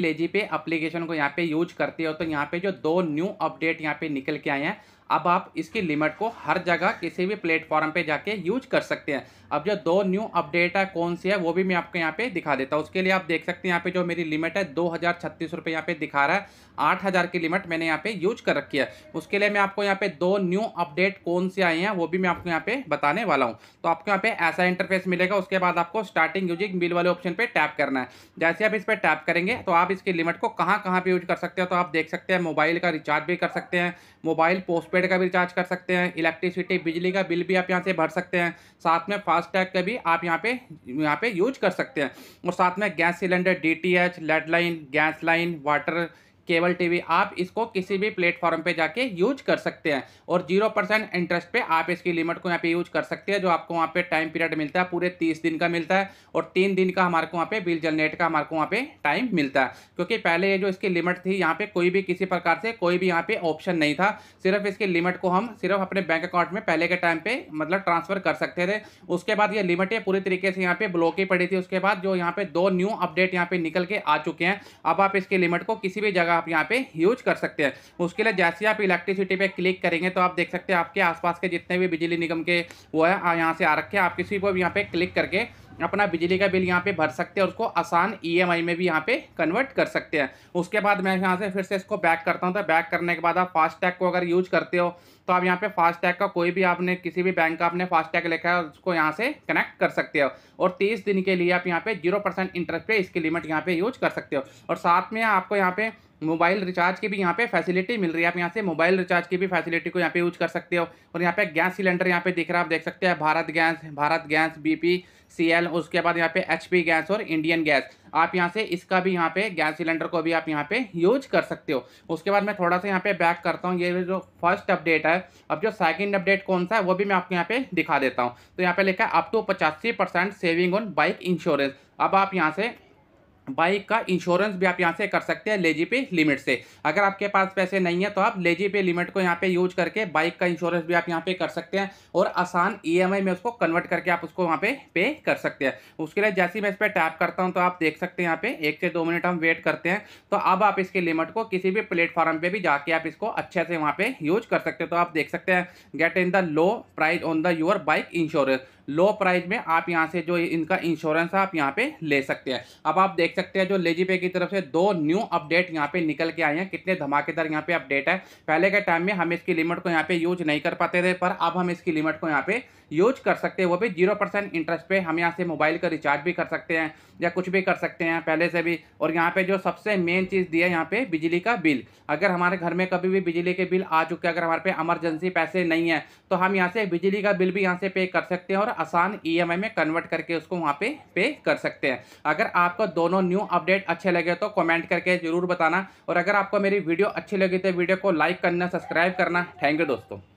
lazy पे application को यहाँ पे यूज करते हो तो यहाँ पे जो दो न्यू अपडेट यहाँ पे निकल के आए हैं अब आप इसकी लिमिट को हर जगह किसी भी प्लेटफॉर्म पे जाके यूज कर सकते हैं अब जो दो न्यू अपडेट है कौन सी है वो भी मैं आपको यहाँ पे दिखा देता हूँ उसके लिए आप देख सकते हैं यहाँ पे जो मेरी लिमिट है दो हज़ार छत्तीस रुपये यहाँ पे दिखा रहा है आठ हज़ार की लिमिट मैंने यहाँ पे यूज कर रखी है उसके लिए मैं आपको यहाँ पे दो न्यू अपडेट कौन से आए हैं वो भी मैं आपको यहाँ पे बताने वाला हूँ तो आपको यहाँ पे ऐसा इंटरफेस मिलेगा उसके बाद आपको स्टार्टिंग यूजिंग बिल वाले ऑप्शन पर टैप करना है जैसे आप इस पर टैप करेंगे तो आप इसकी लिमिट को कहाँ कहाँ पर यूज कर सकते हो तो आप देख सकते हैं मोबाइल का रिचार्ज भी कर सकते हैं मोबाइल पोस्ट प्रीपेड का भी रिचार्ज कर सकते हैं इलेक्ट्रिसिटी बिजली का बिल भी आप यहाँ से भर सकते हैं साथ में फास्टैग का भी आप यहाँ पे यहाँ पे यूज कर सकते हैं और साथ में gas cylinder D T H लेड gas line water cable TV आप इसको किसी भी प्लेटफॉर्म पे जाके यूज कर सकते हैं और जीरो परसेंट इंटरेस्ट पे आप इसकी लिमिट को यहाँ पे यूज कर सकते हैं जो आपको वहाँ पे टाइम पीरियड मिलता है पूरे तीस दिन का मिलता है और तीन दिन का हमारे को वहाँ पे बिल जनरेट का हमारे को वहाँ पे टाइम मिलता है क्योंकि पहले ये जो इसकी लिमिट थी यहाँ पर कोई भी किसी प्रकार से कोई भी यहाँ पे ऑप्शन नहीं था सिर्फ इसकी लिमिट को हम सिर्फ अपने बैंक अकाउंट में पहले के टाइम पर मतलब ट्रांसफर कर सकते थे उसके बाद ये लिमिट है पूरी तरीके से यहाँ पर ब्लॉक ही पड़ी थी उसके बाद जो यहाँ पे दो न्यू अपडेट यहाँ पर निकल के आ चुके हैं अब आप इसकी लिमिट को किसी भी जगह आप यहाँ पे यूज कर सकते हैं उसके लिए जैसे आप इलेक्ट्रिसिटी पे क्लिक करेंगे तो आप देख सकते हैं आपके आसपास के जितने भी बिजली निगम के वो है यहाँ से आ रखे हैं आप किसी को भी यहाँ पे क्लिक करके अपना बिजली का बिल यहाँ पे भर सकते हैं उसको आसान ईएमआई e में भी यहाँ पे कन्वर्ट कर सकते हैं उसके बाद मैं यहाँ से फिर से इसको बैक करता हूँ तो बैक करने के बाद आप फास्टैग को अगर यूज करते हो तो आप यहाँ पे फास्टैग का कोई भी आपने किसी भी बैंक का आपने फास्टैग लिखा है उसको यहाँ से कनेक्ट कर सकते हो और तीस दिन के लिए आप यहाँ पे जीरो परसेंट इंटरेस्ट पे इसकी लिमिट यहाँ पे यूज कर सकते हो और साथ में आपको यहाँ पे मोबाइल रिचार्ज की भी यहाँ पे फैसिलिटी मिल रही है आप यहाँ से मोबाइल रिचार्ज की भी फैसिलिटी को यहाँ पे यूज कर सकते हो और यहाँ पे गैस सिलेंडर यहाँ पे दिख रहा है आप देख सकते हैं Bharat gas Bharat gas BP CL उसके बाद यहाँ पे एचपी गैस और इंडियन गैस आप यहाँ से इसका भी यहाँ पे गैस सिलेंडर को भी आप यहाँ पे यूज कर सकते हो उसके बाद मैं थोड़ा सा यहाँ पे बैक करता हूँ ये जो फर्स्ट अपडेट है अब जो सेकंड अपडेट कौन सा है वो भी मैं आपको यहाँ पे दिखा देता हूँ तो यहाँ पे लिखा है अप टू पचासी percent saving on bike insurance अब आप यहाँ से बाइक का इंश्योरेंस भी आप यहाँ से कर सकते हैं लेजी पे लिमिट से अगर आपके पास पैसे नहीं है तो आप लेजी पे लिमिट को यहाँ पे यूज करके बाइक का इंश्योरेंस भी आप यहाँ पे कर सकते हैं और आसान ईएमआई e में उसको कन्वर्ट करके आप उसको वहाँ पे पे कर सकते हैं उसके लिए जैसे मैं इस पर टैप करता हूँ तो आप देख सकते हैं यहाँ पे एक से दो मिनट हम वेट करते हैं तो अब आप इसके लिमिट को किसी भी प्लेटफॉर्म पर भी जाके आप इसको अच्छे से वहाँ पर यूज कर सकते हैं तो आप देख सकते हैं get in the low price on the your bike insurance low price में आप यहाँ से जो इनका इंश्योरेंस है आप यहाँ पे ले सकते हैं अब आप देख सकते हैं जो लेजी पे की तरफ से दो न्यू अपडेट यहाँ पे निकल के आए हैं कितने धमाकेदार यहाँ पे अपडेट है पहले के टाइम में हम इसकी लिमिट को यहाँ पे यूज नहीं कर पाते थे पर अब हम इसकी लिमिट को यहाँ पे यूज कर सकते हैं वो भी जीरो परसेंट इंटरेस्ट पे हम यहाँ से मोबाइल का रिचार्ज भी कर सकते हैं या कुछ भी कर सकते हैं पहले से भी और यहाँ पे जो सबसे मेन चीज़ दिया है यहाँ पे बिजली का बिल अगर हमारे घर में कभी भी बिजली के बिल आ चुके अगर हमारे पे एमरजेंसी पैसे नहीं है तो हम यहाँ से बिजली का बिल भी यहाँ से पे कर सकते हैं और आसान ईएमआई e में कन्वर्ट करके उसको वहाँ पे पे कर सकते हैं अगर आपको दोनों न्यू अपडेट अच्छे लगे तो कमेंट करके ज़रूर बताना और अगर आपको मेरी वीडियो अच्छी लगी तो वीडियो को लाइक करना सब्सक्राइब करना थैंक यू दोस्तों